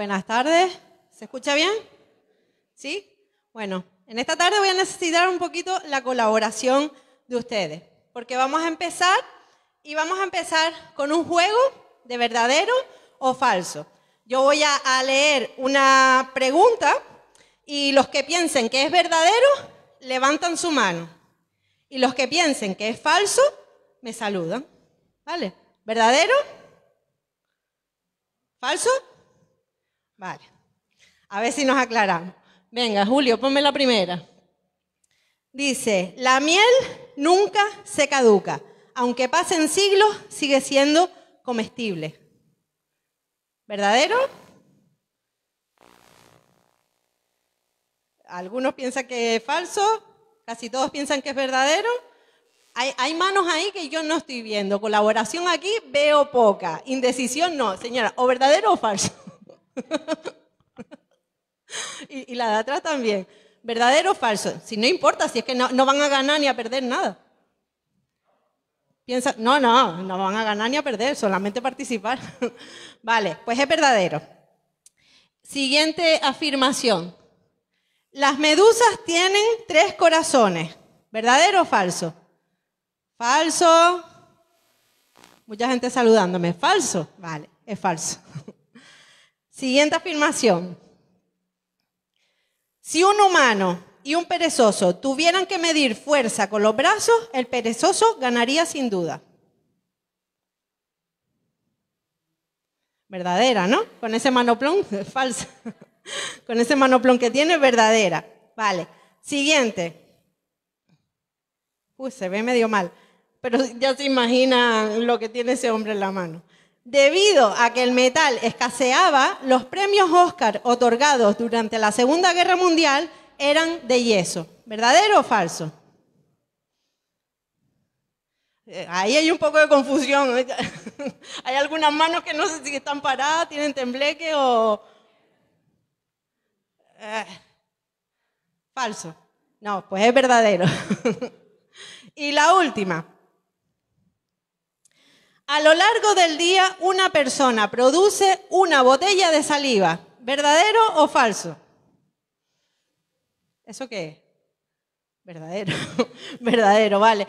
Buenas tardes. ¿Se escucha bien? ¿Sí? Bueno, en esta tarde voy a necesitar un poquito la colaboración de ustedes, porque vamos a empezar y vamos a empezar con un juego de verdadero o falso. Yo voy a leer una pregunta y los que piensen que es verdadero levantan su mano y los que piensen que es falso me saludan. ¿Vale? ¿Verdadero? ¿Falso? Vale. A ver si nos aclaramos. Venga, Julio, ponme la primera. Dice, la miel nunca se caduca. Aunque pasen siglos, sigue siendo comestible. ¿Verdadero? Algunos piensan que es falso, casi todos piensan que es verdadero. Hay, hay, manos ahí que yo no estoy viendo. Colaboración aquí veo poca. Indecisión no. Señora, ¿o verdadero o falso? y, la de atrás también. ¿Verdadero o falso? Si no importa, si es que no, no van a ganar ni a perder nada. Piensa, no, no, no van a ganar ni a perder, solamente participar. vale, pues es verdadero. Siguiente afirmación. Las medusas tienen tres corazones. ¿Verdadero o falso? Falso. Mucha gente saludándome. Falso. Vale, es falso. Siguiente afirmación. Si un humano y un perezoso tuvieran que medir fuerza con los brazos, el perezoso ganaría sin duda. Verdadera, ¿no? Con ese manoplón, falsa. Con ese manoplón que tiene, verdadera. Vale. Siguiente. Uy, se ve medio mal, pero ya se imagina lo que tiene ese hombre en la mano. Debido a que el metal escaseaba, los premios Oscar otorgados durante la Segunda Guerra Mundial eran de yeso. ¿Verdadero o falso? Eh, ahí hay un poco de confusión. hay algunas manos que no sé si están paradas, tienen tembleque o... Eh, falso. No, pues es verdadero. y la última. A lo largo del día, una persona produce una botella de saliva. ¿Verdadero o falso? ¿Eso qué Verdadero, verdadero, vale.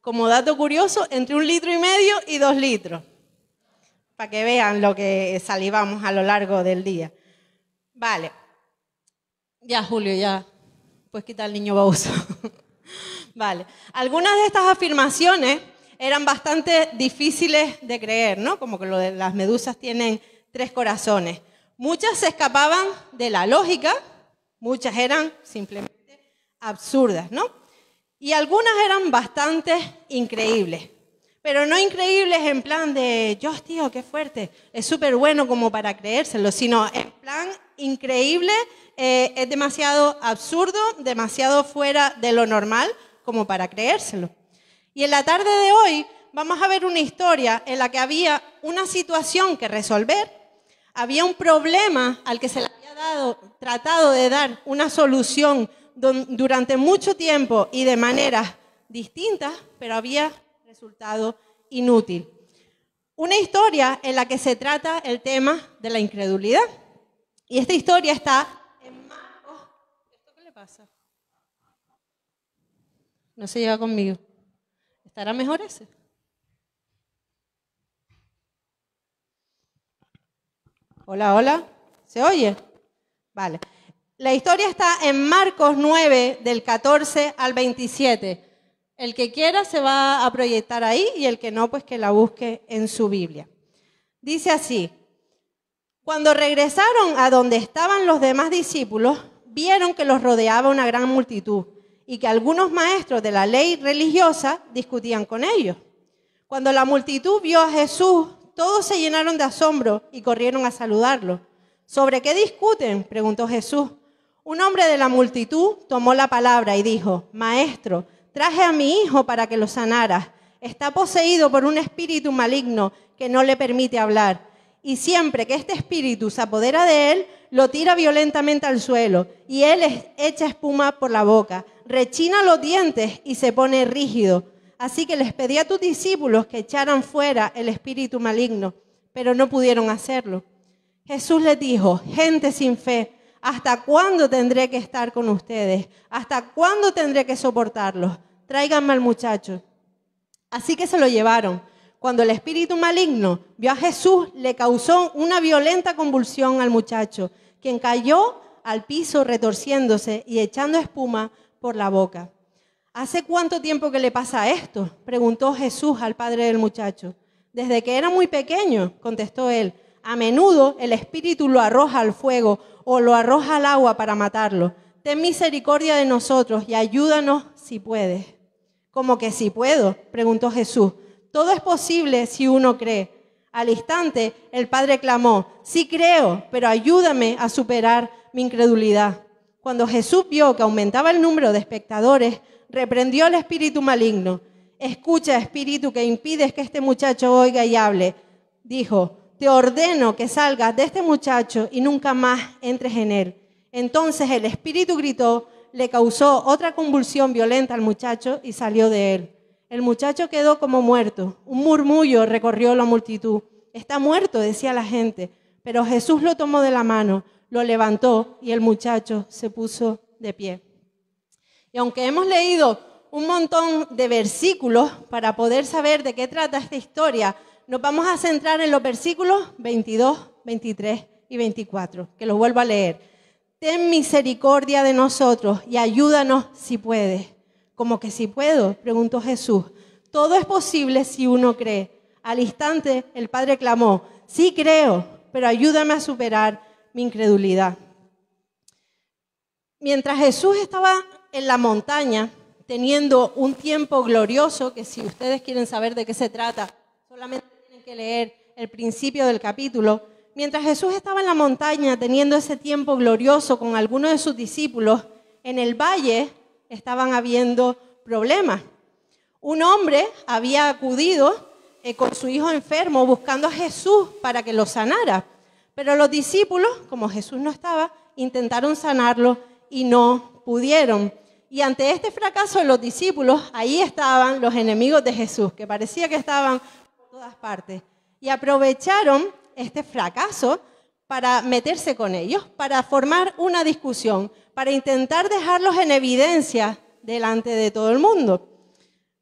Como dato curioso, entre un litro y medio y dos litros, para que vean lo que salivamos a lo largo del día. Vale. Ya, Julio, ya. Pues quita el niño bauzo. vale. Algunas de estas afirmaciones eran bastante difíciles de creer, ¿no? Como que lo de las medusas tienen tres corazones. Muchas se escapaban de la lógica, muchas eran simplemente absurdas, ¿no? Y algunas eran bastante increíbles, pero no increíbles en plan de, Dios, tío, qué fuerte, es súper bueno como para creérselo, sino en plan increíble, eh, es demasiado absurdo, demasiado fuera de lo normal como para creérselo. Y en la tarde de hoy vamos a ver una historia en la que había una situación que resolver, había un problema al que se le había tratado de dar una solución durante mucho tiempo y de maneras distintas, pero había resultado inútil. Una historia en la que se trata el tema de la incredulidad. Y esta historia está en ¿Esto qué le pasa? No se lleva conmigo. ¿Estará mejor ese? Hola, hola. ¿Se oye? Vale. La historia está en Marcos 9, del 14 al 27. El que quiera se va a proyectar ahí y el que no, pues que la busque en su Biblia. Dice así, cuando regresaron a donde estaban los demás discípulos, vieron que los rodeaba una gran multitud y que algunos maestros de la ley religiosa discutían con ellos. Cuando la multitud vio a Jesús, todos se llenaron de asombro y corrieron a saludarlo. ¿Sobre qué discuten? preguntó Jesús. Un hombre de la multitud tomó la palabra y dijo, Maestro, traje a mi hijo para que lo sanaras. Está poseído por un espíritu maligno que no le permite hablar. Y siempre que este espíritu se apodera de él, lo tira violentamente al suelo y él echa espuma por la boca rechina los dientes y se pone rígido. Así que les pedí a tus discípulos que echaran fuera el espíritu maligno, pero no pudieron hacerlo. Jesús les dijo, gente sin fe, ¿hasta cuándo tendré que estar con ustedes? ¿Hasta cuándo tendré que soportarlos? Tráiganme al muchacho. Así que se lo llevaron. Cuando el espíritu maligno vio a Jesús, le causó una violenta convulsión al muchacho, quien cayó al piso retorciéndose y echando espuma, por la boca. ¿Hace cuánto tiempo que le pasa esto? Preguntó Jesús al padre del muchacho. Desde que era muy pequeño, contestó él. A menudo el espíritu lo arroja al fuego o lo arroja al agua para matarlo. Ten misericordia de nosotros y ayúdanos si puedes. ¿Cómo que si puedo? preguntó Jesús. Todo es posible si uno cree. Al instante el padre clamó, sí creo, pero ayúdame a superar mi incredulidad. Cuando Jesús vio que aumentaba el número de espectadores, reprendió al espíritu maligno. Escucha, espíritu, que impides que este muchacho oiga y hable. Dijo, te ordeno que salgas de este muchacho y nunca más entres en él. Entonces el espíritu gritó, le causó otra convulsión violenta al muchacho y salió de él. El muchacho quedó como muerto. Un murmullo recorrió la multitud. Está muerto, decía la gente. Pero Jesús lo tomó de la mano, lo levantó y el muchacho se puso de pie. Y aunque hemos leído un montón de versículos para poder saber de qué trata esta historia, nos vamos a centrar en los versículos 22, 23 y 24, que los vuelvo a leer. Ten misericordia de nosotros y ayúdanos si puedes. Como que si puedo, preguntó Jesús. Todo es posible si uno cree. Al instante el padre clamó, sí creo, pero ayúdame a superar incredulidad. Mientras Jesús estaba en la montaña teniendo un tiempo glorioso, que si ustedes quieren saber de qué se trata, solamente tienen que leer el principio del capítulo. Mientras Jesús estaba en la montaña teniendo ese tiempo glorioso con algunos de sus discípulos, en el valle estaban habiendo problemas. Un hombre había acudido eh, con su hijo enfermo buscando a Jesús para que lo sanara. Pero los discípulos, como Jesús no estaba, intentaron sanarlo y no pudieron. Y ante este fracaso de los discípulos, ahí estaban los enemigos de Jesús, que parecía que estaban por todas partes. Y aprovecharon este fracaso para meterse con ellos, para formar una discusión, para intentar dejarlos en evidencia delante de todo el mundo.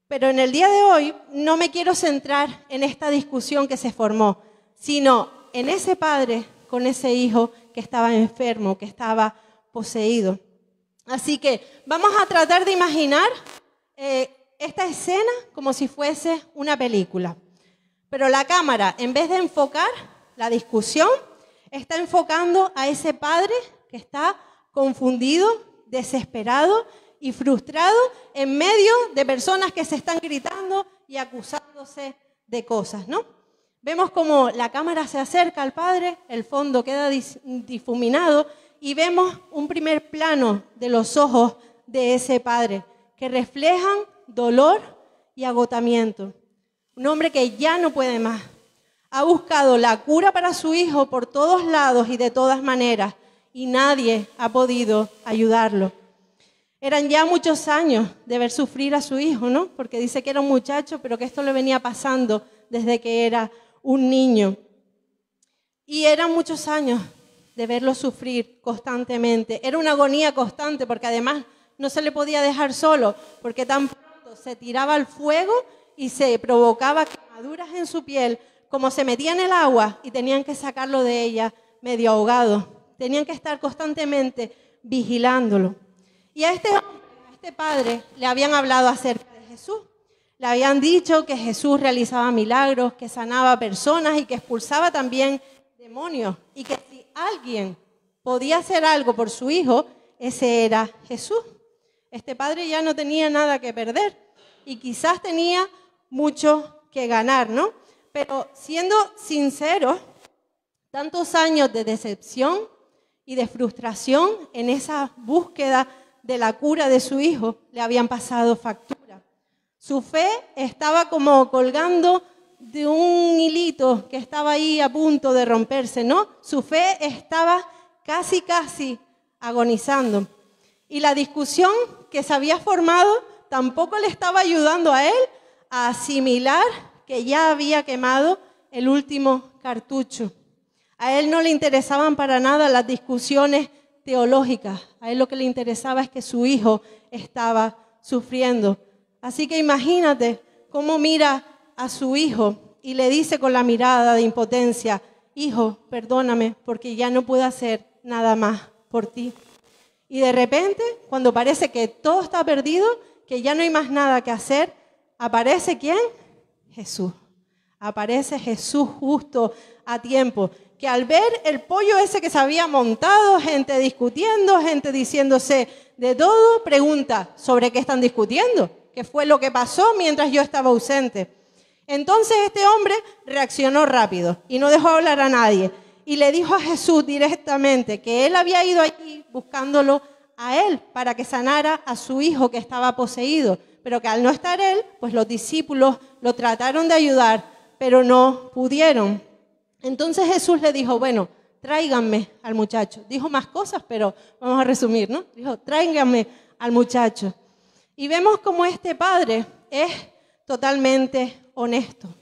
Pero en el día de hoy no me quiero centrar en esta discusión que se formó, sino en ese padre con ese hijo que estaba enfermo, que estaba poseído. Así que vamos a tratar de imaginar eh, esta escena como si fuese una película. Pero la cámara, en vez de enfocar la discusión, está enfocando a ese padre que está confundido, desesperado y frustrado en medio de personas que se están gritando y acusándose de cosas, ¿no? Vemos como la cámara se acerca al Padre, el fondo queda difuminado y vemos un primer plano de los ojos de ese Padre que reflejan dolor y agotamiento. Un hombre que ya no puede más. Ha buscado la cura para su hijo por todos lados y de todas maneras y nadie ha podido ayudarlo. Eran ya muchos años de ver sufrir a su hijo, ¿no? Porque dice que era un muchacho, pero que esto le venía pasando desde que era un niño. Y eran muchos años de verlo sufrir constantemente. Era una agonía constante porque además no se le podía dejar solo, porque tan pronto se tiraba al fuego y se provocaba quemaduras en su piel, como se metía en el agua y tenían que sacarlo de ella medio ahogado. Tenían que estar constantemente vigilándolo. Y a este este padre, le habían hablado acerca le habían dicho que Jesús realizaba milagros, que sanaba personas y que expulsaba también demonios. Y que si alguien podía hacer algo por su hijo, ese era Jesús. Este padre ya no tenía nada que perder y quizás tenía mucho que ganar, ¿no? Pero siendo sincero, tantos años de decepción y de frustración en esa búsqueda de la cura de su hijo le habían pasado factura. Su fe estaba como colgando de un hilito que estaba ahí a punto de romperse, ¿no? Su fe estaba casi, casi agonizando. Y la discusión que se había formado tampoco le estaba ayudando a él a asimilar que ya había quemado el último cartucho. A él no le interesaban para nada las discusiones teológicas. A él lo que le interesaba es que su hijo estaba sufriendo. Así que imagínate cómo mira a su hijo y le dice con la mirada de impotencia, hijo, perdóname porque ya no puedo hacer nada más por ti. Y de repente, cuando parece que todo está perdido, que ya no hay más nada que hacer, aparece quién? Jesús. Aparece Jesús justo a tiempo, que al ver el pollo ese que se había montado, gente discutiendo, gente diciéndose de todo, pregunta, ¿sobre qué están discutiendo? que fue lo que pasó mientras yo estaba ausente. Entonces este hombre reaccionó rápido y no dejó hablar a nadie y le dijo a Jesús directamente que él había ido allí buscándolo a él para que sanara a su hijo que estaba poseído, pero que al no estar él, pues los discípulos lo trataron de ayudar, pero no pudieron. Entonces Jesús le dijo, bueno, tráiganme al muchacho. Dijo más cosas, pero vamos a resumir, ¿no? Dijo, tráiganme al muchacho. Y vemos como este padre es totalmente honesto.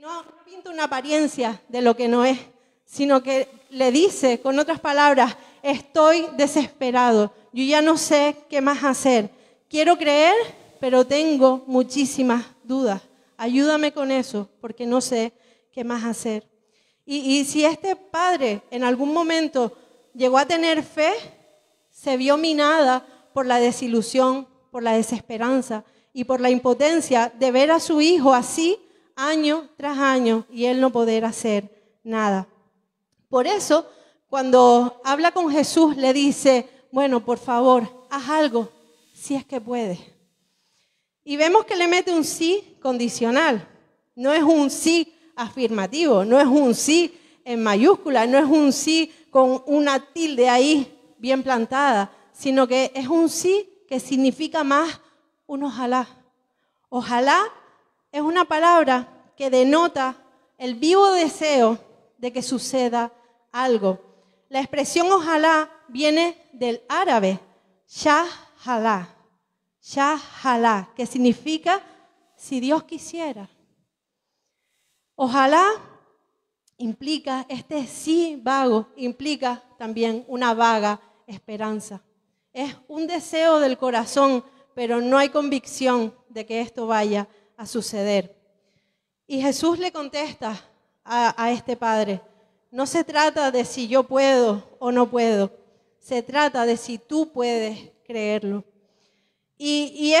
No, pinta una apariencia de lo que no es, sino que le dice con otras palabras, estoy desesperado, yo ya no sé qué más hacer. Quiero creer, pero tengo muchísimas dudas. Ayúdame con eso, porque no sé qué más hacer. y, si este padre en algún momento llegó a tener fe, se vio minada por la desilusión, por la desesperanza y por la impotencia de ver a su hijo así año tras año y él no poder hacer nada. Por eso, cuando habla con Jesús, le dice, bueno, por favor, haz algo, si es que puedes. Y vemos que le mete un sí condicional, no es un sí afirmativo, no es un sí en mayúscula, no es un sí con una tilde ahí bien plantada, sino que es un sí que significa más un ojalá. Ojalá es una palabra que denota el vivo deseo de que suceda algo. La expresión ojalá viene del árabe, shah shahalá, que significa si Dios quisiera. Ojalá implica, este sí vago, implica también una vaga esperanza. Es un deseo del corazón, pero no hay convicción de que esto vaya a suceder. Y Jesús le contesta a, este padre, no se trata de si yo puedo o no puedo, se trata de si tú puedes creerlo. Y,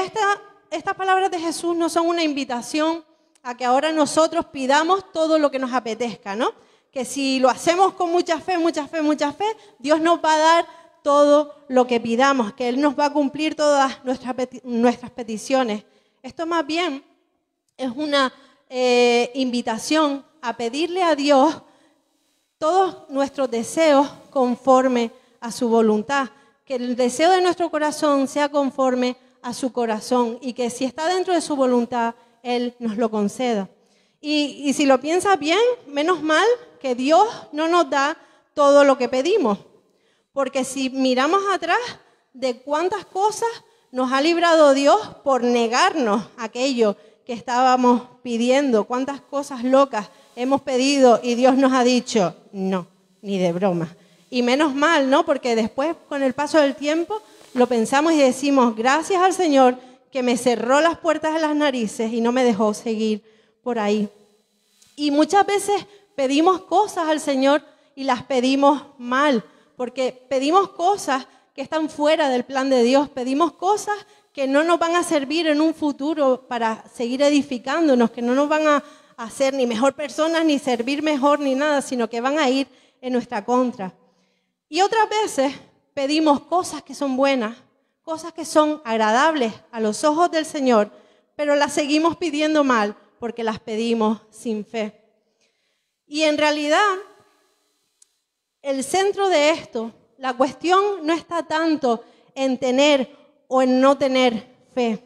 estas palabras de Jesús no son una invitación a que ahora nosotros pidamos todo lo que nos apetezca, ¿no? Que si lo hacemos con mucha fe, mucha fe, mucha fe, Dios nos va a dar todo lo que pidamos, que Él nos va a cumplir todas nuestras, peticiones. Esto más bien es una eh, invitación a pedirle a Dios todos nuestros deseos conforme a su voluntad, que el deseo de nuestro corazón sea conforme a su corazón y que si está dentro de su voluntad, Él nos lo conceda. Y, si lo piensa bien, menos mal que Dios no nos da todo lo que pedimos porque si miramos atrás de cuántas cosas nos ha librado Dios por negarnos aquello que estábamos pidiendo, cuántas cosas locas hemos pedido y Dios nos ha dicho, no, ni de broma. Y menos mal, ¿no? Porque después, con el paso del tiempo, lo pensamos y decimos, gracias al Señor que me cerró las puertas de las narices y no me dejó seguir por ahí. Y muchas veces pedimos cosas al Señor y las pedimos mal porque pedimos cosas que están fuera del plan de Dios, pedimos cosas que no nos van a servir en un futuro para seguir edificándonos, que no nos van a hacer ni mejor personas, ni servir mejor, ni nada, sino que van a ir en nuestra contra. Y otras veces pedimos cosas que son buenas, cosas que son agradables a los ojos del Señor, pero las seguimos pidiendo mal porque las pedimos sin fe. Y en realidad el centro de esto, la cuestión no está tanto en tener o en no tener fe.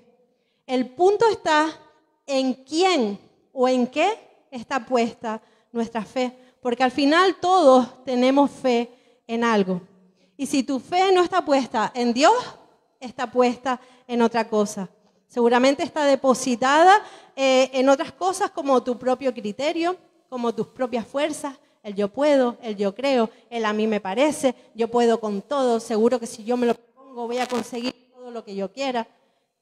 El punto está en quién o en qué está puesta nuestra fe, porque al final todos tenemos fe en algo. Y si tu fe no está puesta en Dios, está puesta en otra cosa. Seguramente está depositada eh, en otras cosas como tu propio criterio, como tus propias fuerzas, el yo puedo, el yo creo, el a mí me parece, yo puedo con todo, seguro que si yo me lo pongo voy a conseguir todo lo que yo quiera.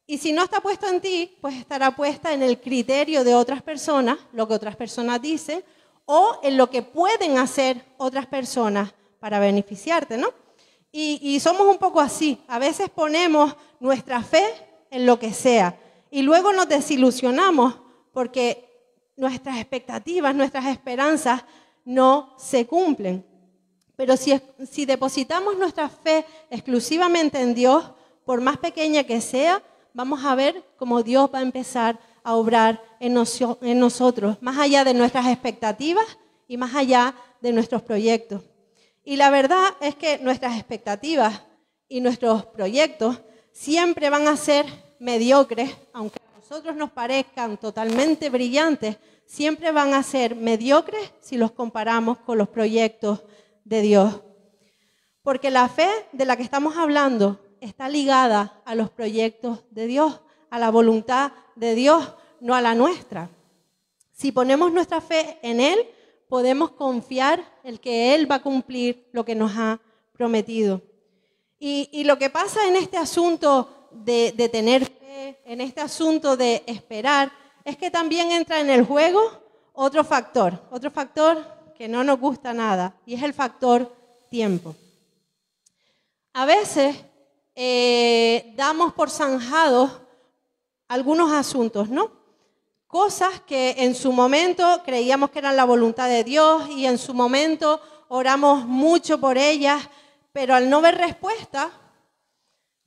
Y si no está puesto en ti, pues estará puesta en el criterio de otras personas, lo que otras personas dicen, o en lo que pueden hacer otras personas para beneficiarte, ¿no? Y, y, somos un poco así. A veces ponemos nuestra fe en lo que sea y luego nos desilusionamos porque nuestras expectativas, nuestras esperanzas no se cumplen. Pero si, depositamos nuestra fe exclusivamente en Dios, por más pequeña que sea, vamos a ver cómo Dios va a empezar a obrar en, en, nosotros, más allá de nuestras expectativas y más allá de nuestros proyectos. Y la verdad es que nuestras expectativas y nuestros proyectos siempre van a ser mediocres, aunque a nosotros nos parezcan totalmente brillantes, siempre van a ser mediocres si los comparamos con los proyectos de Dios. Porque la fe de la que estamos hablando está ligada a los proyectos de Dios, a la voluntad de Dios, no a la nuestra. Si ponemos nuestra fe en Él, podemos confiar en que Él va a cumplir lo que nos ha prometido. Y, lo que pasa en este asunto de, de tener fe, en este asunto de esperar, es que también entra en el juego otro factor, otro factor que no nos gusta nada, y es el factor tiempo. A veces eh, damos por zanjados algunos asuntos, ¿no? Cosas que en su momento creíamos que eran la voluntad de Dios y en su momento oramos mucho por ellas, pero al no ver respuesta,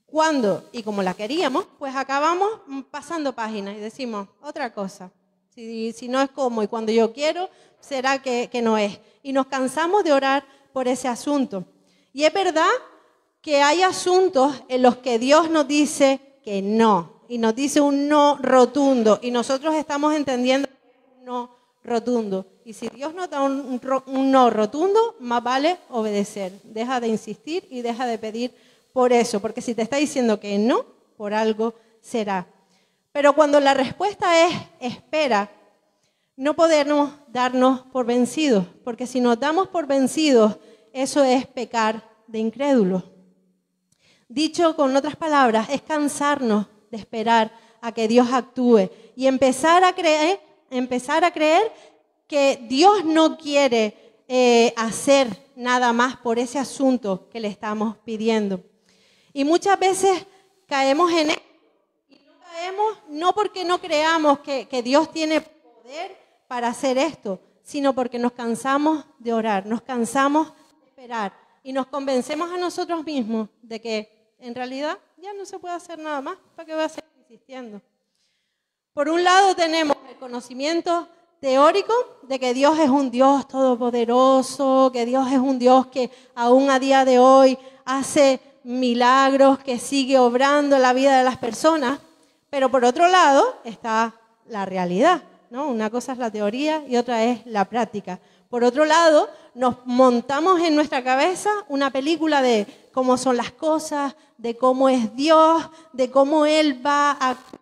cuando y como la queríamos, pues acabamos pasando páginas y decimos otra cosa. Si, no es como y cuando yo quiero, será que, no es. Y nos cansamos de orar por ese asunto. Y es verdad que hay asuntos en los que Dios nos dice que no, y nos dice un no rotundo, y nosotros estamos entendiendo un no rotundo. Y si Dios nos da un, no rotundo, más vale obedecer. Deja de insistir y deja de pedir por eso, porque si te está diciendo que no, por algo será. Pero cuando la respuesta es espera, no podemos darnos por vencidos, porque si nos damos por vencidos, eso es pecar de incrédulo. Dicho con otras palabras, es cansarnos de esperar a que Dios actúe y empezar a creer, empezar a creer que Dios no quiere eh, hacer nada más por ese asunto que le estamos pidiendo. Y muchas veces caemos en esto Y no caemos no porque no creamos que, que Dios tiene poder para hacer esto, sino porque nos cansamos de orar, nos cansamos de esperar y nos convencemos a nosotros mismos de que en realidad ya no se puede hacer nada más, ¿para qué voy a seguir insistiendo? Por un lado tenemos el conocimiento teórico de que Dios es un Dios todopoderoso, que Dios es un Dios que aún a día de hoy hace milagros, que sigue obrando la vida de las personas, pero por otro lado está la realidad, ¿no? Una cosa es la teoría y otra es la práctica. Por otro lado, nos montamos en nuestra cabeza una película de cómo son las cosas, de cómo es Dios, de cómo Él va a actuar,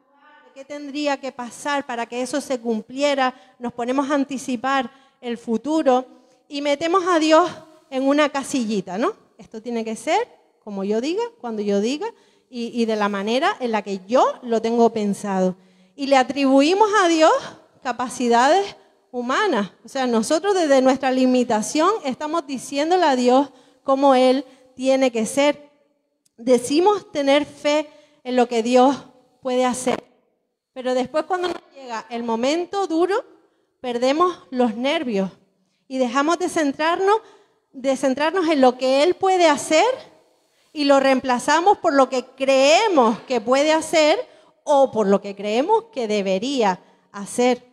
qué tendría que pasar para que eso se cumpliera. Nos ponemos a anticipar el futuro y metemos a Dios en una casillita, ¿no? Esto tiene que ser como yo diga, cuando yo diga y, de la manera en la que yo lo tengo pensado. Y le atribuimos a Dios capacidades humanas. O sea, nosotros desde nuestra limitación estamos diciéndole a Dios cómo Él tiene que ser. Decimos tener fe en lo que Dios puede hacer. Pero después cuando nos llega el momento duro, perdemos los nervios y dejamos de centrarnos, de centrarnos en lo que Él puede hacer y lo reemplazamos por lo que creemos que puede hacer o por lo que creemos que debería hacer.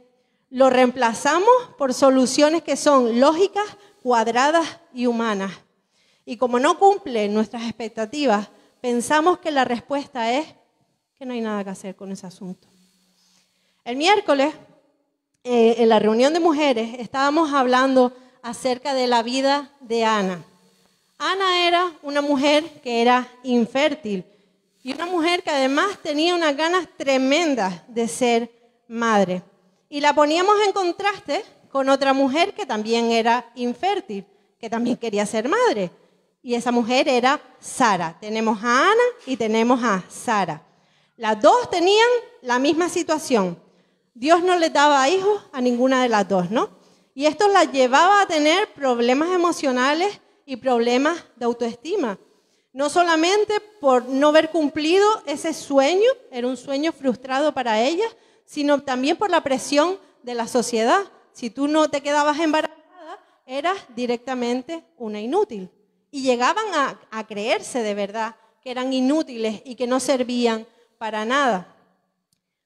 Lo reemplazamos por soluciones que son lógicas, cuadradas y humanas. Y como no cumplen nuestras expectativas, pensamos que la respuesta es que no hay nada que hacer con ese asunto. El miércoles, eh, en la reunión de mujeres, estábamos hablando acerca de la vida de Ana. Ana era una mujer que era infértil y una mujer que además tenía unas ganas tremendas de ser madre. Y la poníamos en contraste con otra mujer que también era infértil, que también quería ser madre. Y esa mujer era Sara. Tenemos a Ana y tenemos a Sara. Las dos tenían la misma situación. Dios no le daba hijos a ninguna de las dos, ¿no? Y esto las llevaba a tener problemas emocionales y problemas de autoestima. No solamente por no haber cumplido ese sueño, era un sueño frustrado para ellas, sino también por la presión de la sociedad. Si tú no te quedabas embarazada, eras directamente una inútil. Y llegaban a creerse de verdad que eran inútiles y que no servían para nada.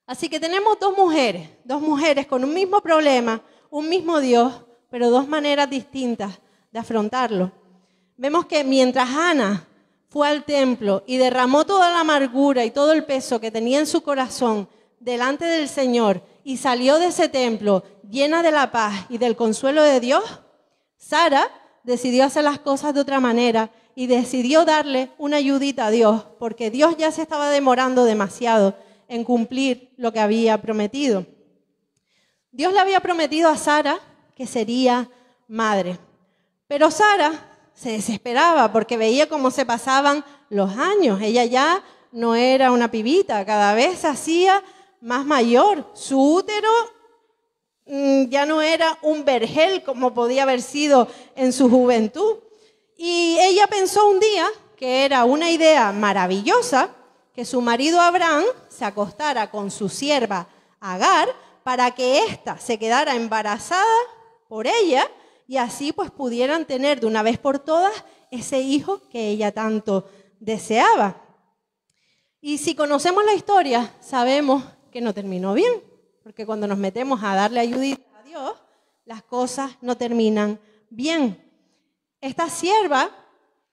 Así que tenemos dos mujeres, dos mujeres con un mismo problema, un mismo Dios, pero dos maneras distintas de afrontarlo vemos que mientras Ana fue al templo y derramó toda la amargura y todo el peso que tenía en su corazón delante del Señor y salió de ese templo llena de la paz y del consuelo de Dios, Sara decidió hacer las cosas de otra manera y decidió darle una ayudita a Dios, porque Dios ya se estaba demorando demasiado en cumplir lo que había prometido. Dios le había prometido a Sara que sería madre, pero Sara se desesperaba porque veía cómo se pasaban los años. Ella ya no era una pibita, cada vez se hacía más mayor. Su útero mm, ya no era un vergel como podía haber sido en su juventud. Y ella pensó un día que era una idea maravillosa que su marido Abraham se acostara con su sierva Agar para que ésta se quedara embarazada por ella y así pues pudieran tener de una vez por todas ese hijo que ella tanto deseaba. Y si conocemos la historia, sabemos que no terminó bien, porque cuando nos metemos a darle ayuda a Dios, las cosas no terminan bien. Esta sierva,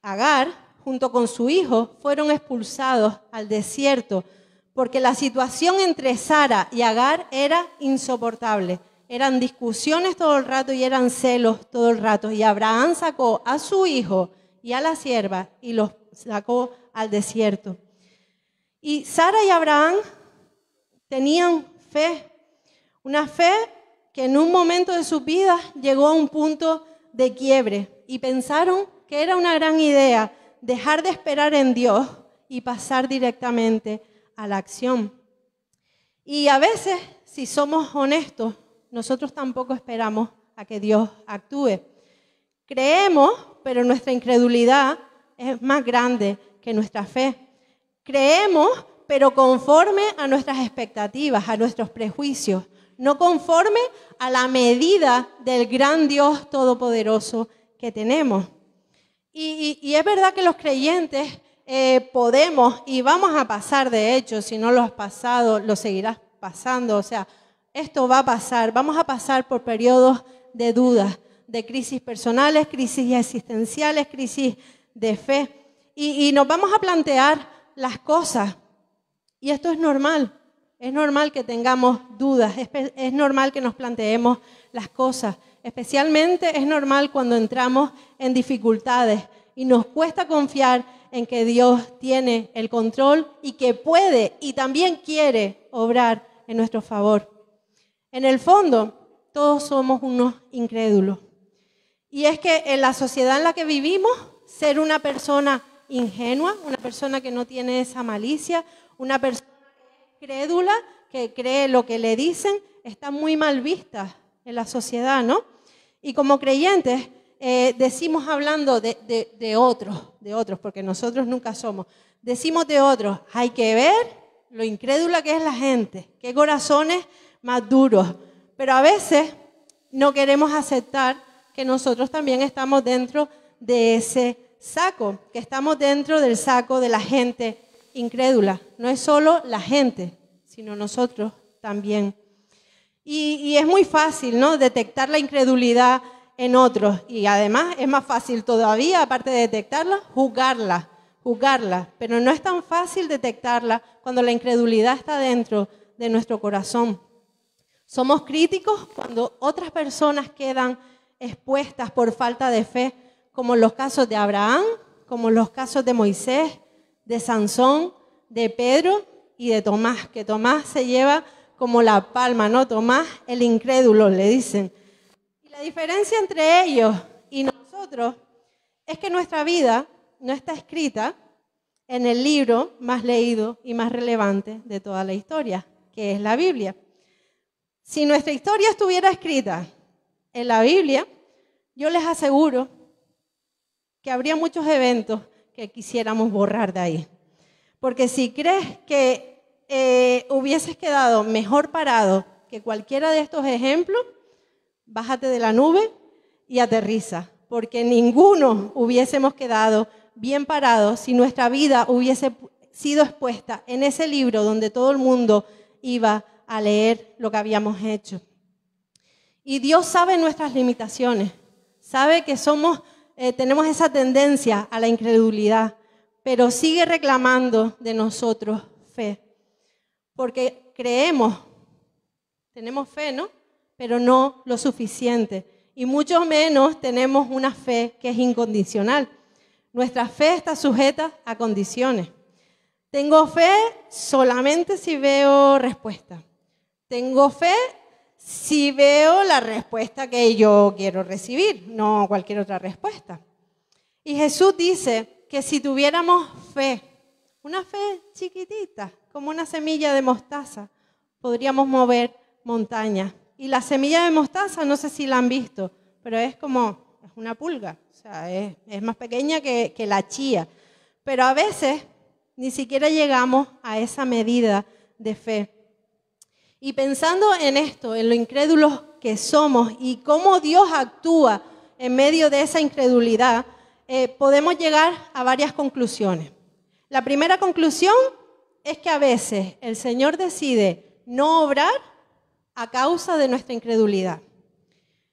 Agar, junto con su hijo, fueron expulsados al desierto porque la situación entre Sara y Agar era insoportable. Eran discusiones todo el rato y eran celos todo el rato. Y Abraham sacó a su hijo y a la sierva y los sacó al desierto. Y Sara y Abraham tenían fe, una fe que en un momento de su vida llegó a un punto de quiebre y pensaron que era una gran idea dejar de esperar en Dios y pasar directamente a la acción. Y a veces, si somos honestos, nosotros tampoco esperamos a que Dios actúe. Creemos, pero nuestra incredulidad es más grande que nuestra fe. Creemos, pero conforme a nuestras expectativas, a nuestros prejuicios, no conforme a la medida del gran Dios todopoderoso que tenemos. Y, es verdad que los creyentes eh, podemos y vamos a pasar, de hecho, si no lo has pasado, lo seguirás pasando. O sea, esto va a pasar. Vamos a pasar por periodos de dudas, de crisis personales, crisis existenciales, crisis de fe. Y, nos vamos a plantear las cosas. Y esto es normal. Es normal que tengamos dudas. Es, es normal que nos planteemos las cosas. Especialmente es normal cuando entramos en dificultades y nos cuesta confiar en que Dios tiene el control y que puede y también quiere obrar en nuestro favor. En el fondo, todos somos unos incrédulos. Y es que en la sociedad en la que vivimos, ser una persona ingenua, una persona que no tiene esa malicia, una persona crédula, que cree lo que le dicen, está muy mal vista en la sociedad, ¿no? Y como creyentes eh, decimos hablando de, de otros, de otros, porque nosotros nunca somos, decimos de otros, hay que ver lo incrédula que es la gente, qué corazones más duros. Pero a veces no queremos aceptar que nosotros también estamos dentro de ese saco, que estamos dentro del saco de la gente incrédula. No es solo la gente, sino nosotros también. Y, es muy fácil, ¿no? Detectar la incredulidad en otros. Y además es más fácil todavía, aparte de detectarla, juzgarla, juzgarla. Pero no es tan fácil detectarla cuando la incredulidad está dentro de nuestro corazón. Somos críticos cuando otras personas quedan expuestas por falta de fe, como los casos de Abraham, como los casos de Moisés, de Sansón, de Pedro y de Tomás, que Tomás se lleva como la palma, ¿no? Tomás el incrédulo, le dicen. Y la diferencia entre ellos y nosotros es que nuestra vida no está escrita en el libro más leído y más relevante de toda la historia, que es la Biblia. Si nuestra historia estuviera escrita en la Biblia, yo les aseguro que habría muchos eventos que quisiéramos borrar de ahí. Porque si crees que eh, hubieses quedado mejor parado que cualquiera de estos ejemplos, bájate de la nube y aterriza, porque ninguno hubiésemos quedado bien parado si nuestra vida hubiese sido expuesta en ese libro donde todo el mundo iba a leer lo que habíamos hecho. Y Dios sabe nuestras limitaciones, sabe que somos, eh, tenemos esa tendencia a la incredulidad, pero sigue reclamando de nosotros fe, porque creemos, tenemos fe, ¿no? Pero no lo suficiente, y mucho menos tenemos una fe que es incondicional. Nuestra fe está sujeta a condiciones. Tengo fe solamente si veo respuesta. Tengo fe si veo la respuesta que yo quiero recibir, no cualquier otra respuesta. Y Jesús dice que si tuviéramos fe, una fe chiquitita, como una semilla de mostaza, podríamos mover montañas. Y la semilla de mostaza, no sé si la han visto, pero es como, es una pulga, o sea, es, más pequeña que, que la chía. Pero a veces ni siquiera llegamos a esa medida de fe. Y pensando en esto, en lo incrédulos que somos y cómo Dios actúa en medio de esa incredulidad, eh, podemos llegar a varias conclusiones. La primera conclusión es que a veces el Señor decide no obrar a causa de nuestra incredulidad.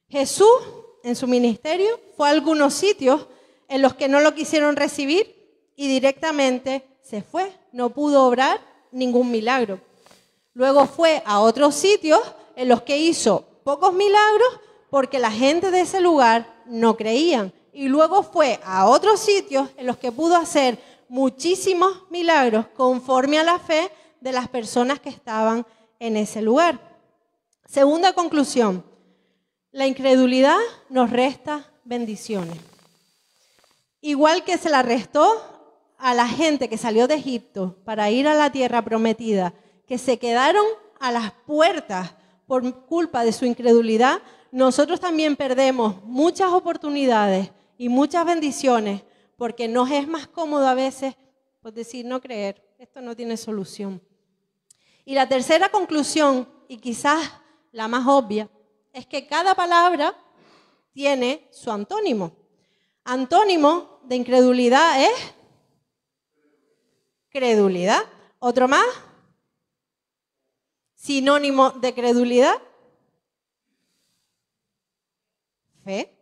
Jesús en su ministerio fue a algunos sitios en los que no lo quisieron recibir y directamente se fue, no pudo obrar ningún milagro Luego fue a otros sitios en los que hizo pocos milagros porque la gente de ese lugar no creían. Y luego fue a otros sitios en los que pudo hacer muchísimos milagros conforme a la fe de las personas que estaban en ese lugar. Segunda conclusión, la incredulidad nos resta bendiciones. Igual que se la restó a la gente que salió de Egipto para ir a la tierra prometida que se quedaron a las puertas por culpa de su incredulidad, nosotros también perdemos muchas oportunidades y muchas bendiciones porque nos es más cómodo a veces pues, decir no creer, esto no tiene solución. Y la tercera conclusión, y quizás la más obvia, es que cada palabra tiene su antónimo. Antónimo de incredulidad es credulidad. ¿Otro más? sinónimo de credulidad? Fe,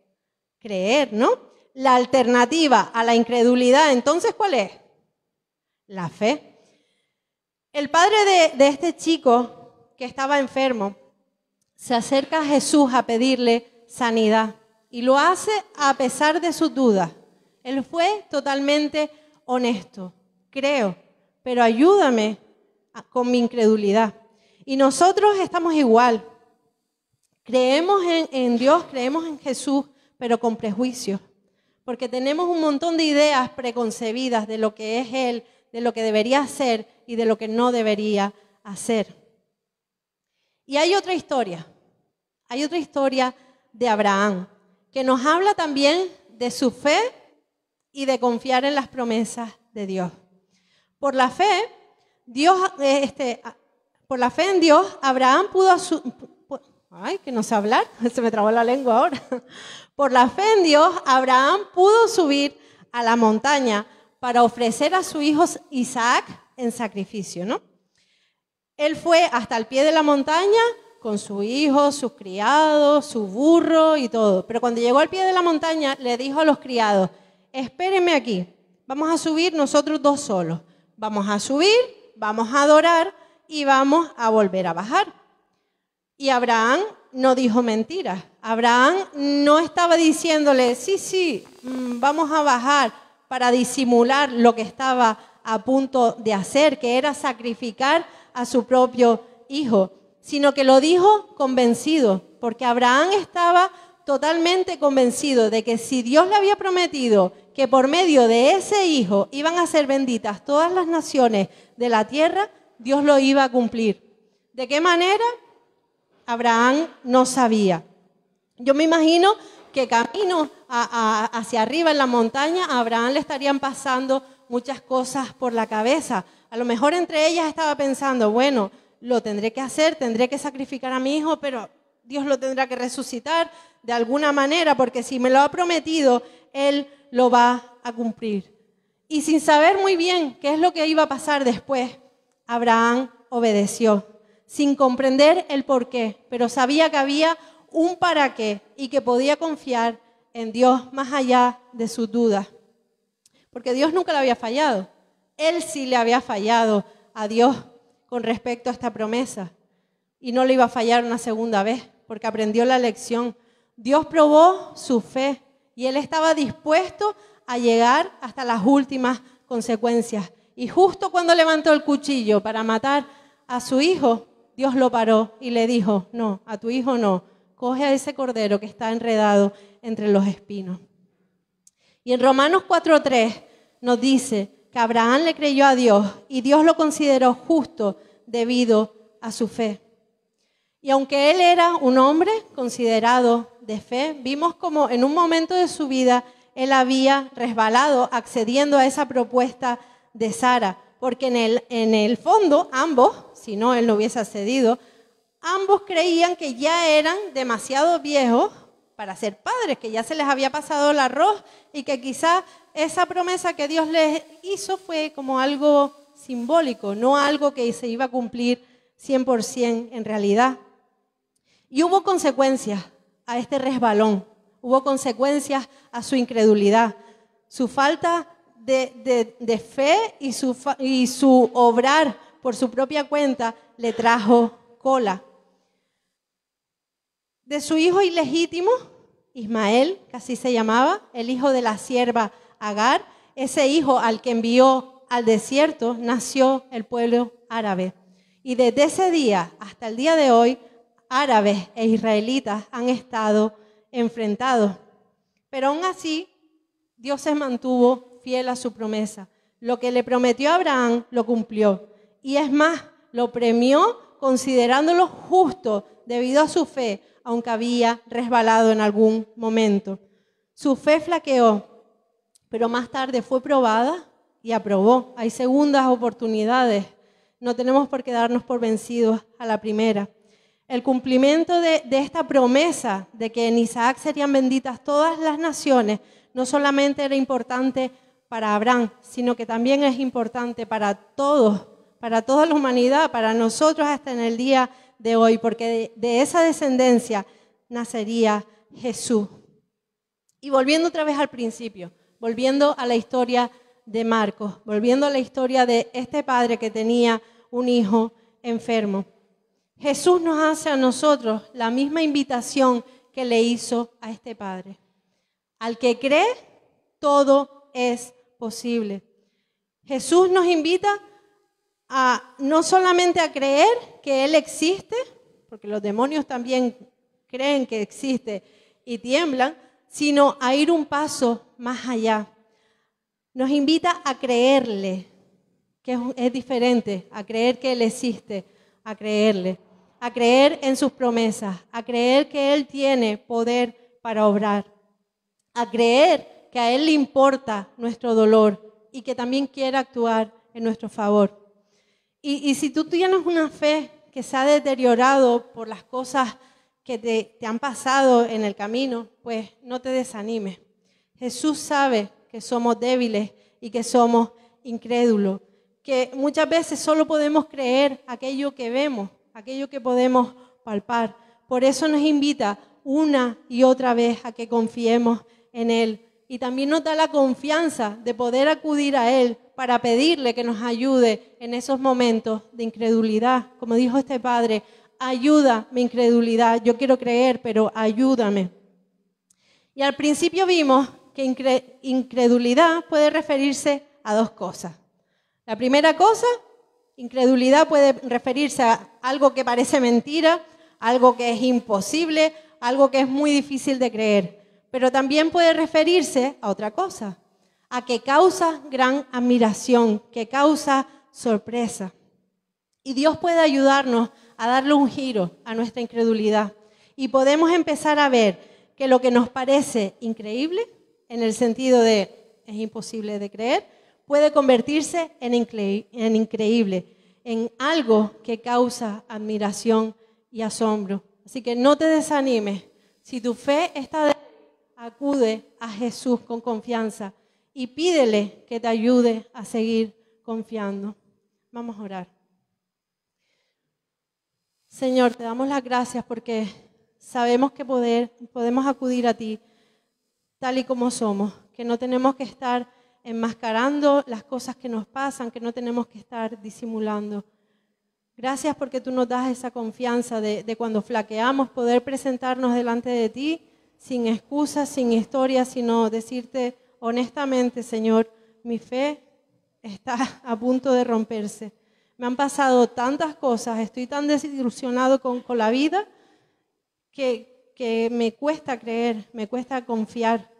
creer, ¿no? La alternativa a la incredulidad, entonces, ¿cuál es? La fe. El padre de, este chico que estaba enfermo se acerca a Jesús a pedirle sanidad y lo hace a pesar de sus dudas. Él fue totalmente honesto. Creo, pero ayúdame con mi incredulidad. Y nosotros estamos igual. Creemos en, Dios, creemos en Jesús, pero con prejuicios. Porque tenemos un montón de ideas preconcebidas de lo que es Él, de lo que debería hacer y de lo que no debería hacer. Y hay otra historia, hay otra historia de Abraham, que nos habla también de su fe y de confiar en las promesas de Dios. Por la fe, Dios, eh, este, por la fe en Dios, Abraham pudo que no se me trabó la lengua ahora. Por la fe Abraham pudo subir a la montaña para ofrecer a su hijo Isaac en sacrificio, ¿no? Él fue hasta el pie de la montaña con su hijo, sus criados, su burro y todo. Pero cuando llegó al pie de la montaña, le dijo a los criados, espérenme aquí, vamos a subir nosotros dos solos. Vamos a subir, vamos a adorar y vamos a volver a bajar. Y Abraham no dijo mentiras. Abraham no estaba diciéndole, sí, sí, mm, vamos a bajar para disimular lo que estaba a punto de hacer, que era sacrificar a su propio hijo, sino que lo dijo convencido, porque Abraham estaba totalmente convencido de que si Dios le había prometido que por medio de ese hijo iban a ser benditas todas las naciones de la tierra, Dios lo iba a cumplir. ¿De qué manera? Abraham no sabía. Yo me imagino que camino hacia arriba en la montaña, a Abraham le estarían pasando muchas cosas por la cabeza. A lo mejor entre ellas estaba pensando, bueno, lo tendré que hacer, tendré que sacrificar a mi hijo, pero Dios lo tendrá que resucitar de alguna manera, porque si me lo ha prometido, Él lo va a cumplir. Y sin saber muy bien qué es lo que iba a pasar después, Abraham obedeció, sin comprender el por qué, pero sabía que había un para qué y que podía confiar en Dios más allá de sus dudas. Porque Dios nunca le había fallado. Él sí le había fallado a Dios con respecto a esta promesa. Y no le iba a fallar una segunda vez, porque aprendió la lección. Dios probó su fe y él estaba dispuesto a llegar hasta las últimas consecuencias. Y justo cuando levantó el cuchillo para matar a su hijo, Dios lo paró y le dijo, no, a tu hijo no, coge a ese cordero que está enredado entre los espinos. Y en Romanos 4.3 nos dice que Abraham le creyó a Dios y Dios lo consideró justo debido a su fe. Y aunque él era un hombre considerado de fe, vimos como en un momento de su vida él había resbalado accediendo a esa propuesta de Sara, porque en el, en el fondo ambos, si no él no hubiese accedido, ambos creían que ya eran demasiado viejos para ser padres, que ya se les había pasado el arroz y que quizá esa promesa que Dios les hizo fue como algo simbólico, no algo que se iba a cumplir 100% en realidad. Y hubo consecuencias a este resbalón, hubo consecuencias a su incredulidad, su falta de, fe y su, y su obrar por su propia cuenta le trajo cola. De su hijo ilegítimo, Ismael, que así se llamaba, el hijo de la sierva Agar, ese hijo al que envió al desierto, nació el pueblo árabe. Y desde ese día hasta el día de hoy, árabes e israelitas han estado enfrentados. Pero aún así, Dios se mantuvo fiel a su promesa. Lo que le prometió a Abraham lo cumplió. Y es más, lo premió considerándolo justo debido a su fe, aunque había resbalado en algún momento. Su fe flaqueó, pero más tarde fue probada y aprobó. Hay segundas oportunidades. No tenemos por qué darnos por vencidos a la primera. El cumplimiento de esta promesa de que en Isaac serían benditas todas las naciones no solamente era importante para Abraham, sino que también es importante para todos, para toda la humanidad, para nosotros hasta en el día de hoy, porque de, esa descendencia nacería Jesús. Y volviendo otra vez al principio, volviendo a la historia de Marcos, volviendo a la historia de este padre que tenía un hijo enfermo. Jesús nos hace a nosotros la misma invitación que le hizo a este padre. Al que cree, todo es posible. Jesús nos invita a no solamente a creer que Él existe, porque los demonios también creen que existe y tiemblan, sino a ir un paso más allá. Nos invita a creerle, que es, diferente, a creer que Él existe, a creerle, a creer en sus promesas, a creer que Él tiene poder para obrar, a creer que a Él le importa nuestro dolor y que también quiere actuar en nuestro favor. Y, si tú tienes una fe que se ha deteriorado por las cosas que te, te, han pasado en el camino, pues no te desanimes. Jesús sabe que somos débiles y que somos incrédulos, que muchas veces solo podemos creer aquello que vemos, aquello que podemos palpar. Por eso nos invita una y otra vez a que confiemos en Él, y también nos da la confianza de poder acudir a Él para pedirle que nos ayude en esos momentos de incredulidad. Como dijo este padre, ayuda mi incredulidad, yo quiero creer, pero ayúdame. Y al principio vimos que incredulidad puede referirse a dos cosas. La primera cosa, incredulidad puede referirse a algo que parece mentira, algo que es imposible, algo que es muy difícil de creer pero también puede referirse a otra cosa, a que causa gran admiración, que causa sorpresa. Y Dios puede ayudarnos a darle un giro a nuestra incredulidad. Y podemos empezar a ver que lo que nos parece increíble, en el sentido de es imposible de creer, puede convertirse en, en increíble, en algo que causa admiración y asombro. Así que no te desanimes. Si tu fe está acude a Jesús con confianza y pídele que te ayude a seguir confiando. Vamos a orar. Señor, te damos las gracias porque sabemos que podemos acudir a ti tal y como somos, que no tenemos que estar enmascarando las cosas que nos pasan, que no tenemos que estar disimulando. Gracias porque tú nos das esa confianza de, de cuando flaqueamos poder presentarnos delante de ti sin excusas, sin historias, sino decirte honestamente, Señor, mi fe está a punto de romperse. Me han pasado tantas cosas, estoy tan desilusionado con, la vida que me cuesta creer, me cuesta confiar.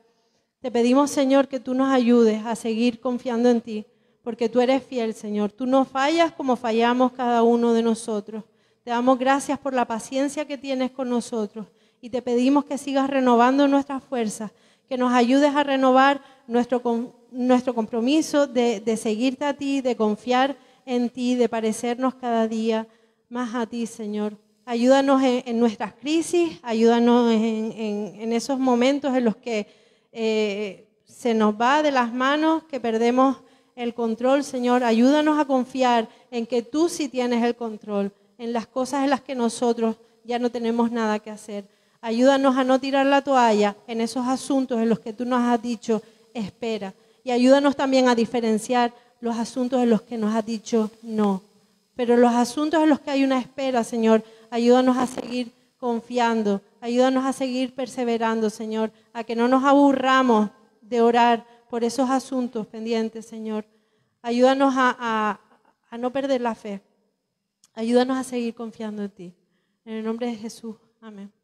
Te pedimos, Señor, que tú nos ayudes a seguir confiando en ti, porque tú eres fiel, Señor. Tú no fallas como fallamos cada uno de nosotros. Te damos gracias por la paciencia que tienes con nosotros y te pedimos que sigas renovando nuestras fuerzas, que nos ayudes a renovar nuestro, nuestro compromiso de, seguirte a ti, de confiar en ti, de parecernos cada día más a ti, Señor. Ayúdanos en, nuestras crisis, ayúdanos en, esos momentos en los que eh, se nos va de las manos, que perdemos el control, Señor. Ayúdanos a confiar en que tú sí tienes el control, en las cosas en las que nosotros ya no tenemos nada que hacer. Ayúdanos a no tirar la toalla en esos asuntos en los que tú nos has dicho, espera. Y ayúdanos también a diferenciar los asuntos en los que nos has dicho, no. Pero los asuntos en los que hay una espera, Señor, ayúdanos a seguir confiando, ayúdanos a seguir perseverando, Señor, a que no nos aburramos de orar por esos asuntos pendientes, Señor. Ayúdanos a, no perder la fe. Ayúdanos a seguir confiando en ti. En el nombre de Jesús. Amén.